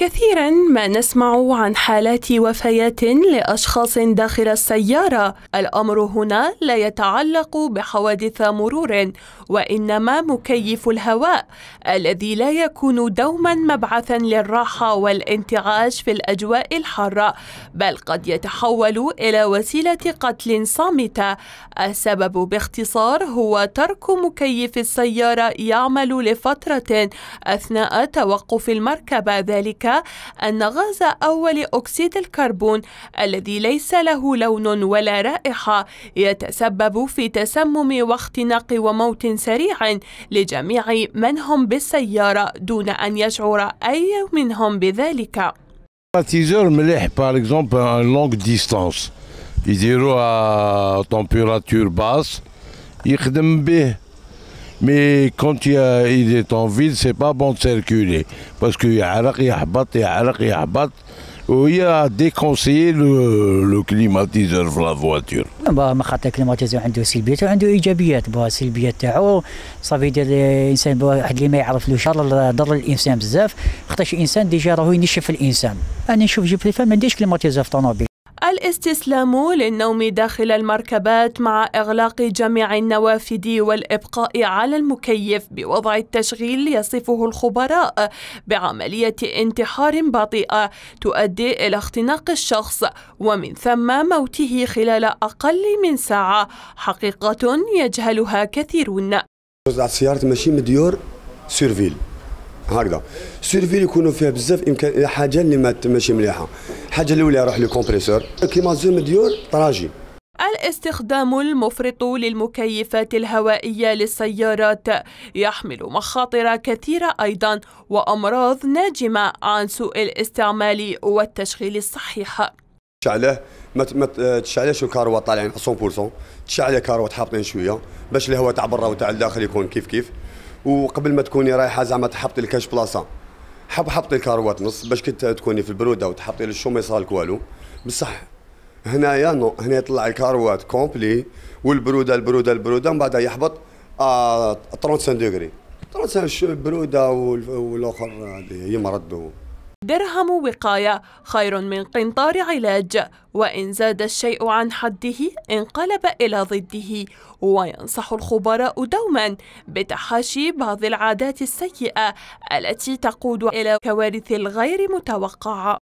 كثيرا ما نسمع عن حالات وفيات لاشخاص داخل السياره الامر هنا لا يتعلق بحوادث مرور وإنما مكيف الهواء الذي لا يكون دوما مبعثا للراحة والانتعاش في الأجواء الحارة بل قد يتحول إلى وسيلة قتل صامتة السبب باختصار هو ترك مكيف السيارة يعمل لفترة أثناء توقف المركبة ذلك أن غاز أول أكسيد الكربون الذي ليس له لون ولا رائحة يتسبب في تسمم واختناق وموت سريع لجميع من هم بالسيارة دون أن يشعر أي منهم بذلك كليماتيزور مليح باغ اكزومبل ان لونغ ديستانس يديروها تمبيراتور باس يخدم به مي كونت il est en ville c'est pas bon de circuler parce que يعرق يحبط يعرق يحبط وهي ديكونسيي لو كليماتيزور في لا فواتور ما خاطر الكليماتيزور عنده سلبيات وعنده ايجابيات با السلبيات تاعو صافي يدير الانسان واحد اللي ما يعرف له شر ضر الانسان بزاف خاطرش الانسان ديجا راهو ينشف الانسان انا نشوف جيب لي ما عنديش كليماتيزور في طوموبيل الاستسلام للنوم داخل المركبات مع إغلاق جميع النوافذ والإبقاء على المكيف بوضع التشغيل يصفه الخبراء بعملية انتحار بطيئة تؤدي إلى اختناق الشخص ومن ثم موته خلال أقل من ساعة حقيقة يجهلها كثيرون سيارة ماشي مديور سيرفيل هكذا سيرفي يكونوا فيها بزاف امكان حاجه اللي ماشي مليحه الحاجه الاولى يروح للكومبريسور كيما زوم ديور طراجي الاستخدام المفرط للمكيفات الهوائية للسيارات يحمل مخاطر كثيرة أيضا وأمراض ناجمة عن سوء الاستعمال والتشغيل الصحيح تشعله ما آه، تشعلش الكاروات طالعين 100% تشعله كاروات حاطين شويه باش الهواء تاع برا وتاع الداخل يكون كيف كيف وقبل ما تكوني رايحه زعما تحبطي الكاش بلاصه حب حبطي الكاروات نص باش كنت تكوني في البروده وتحطي للشو ما يصالك والو بصح هنايا نو هنا يطلع الكاروات كومبلي والبروده البروده البروده من بعد يحبط آه 35 دوغري 35 البروده والاخر هي يمرض درهم وقاية خير من قنطار علاج وإن زاد الشيء عن حده انقلب إلى ضده وينصح الخبراء دوما بتحاشي بعض العادات السيئة التي تقود إلى كوارث الغير متوقعة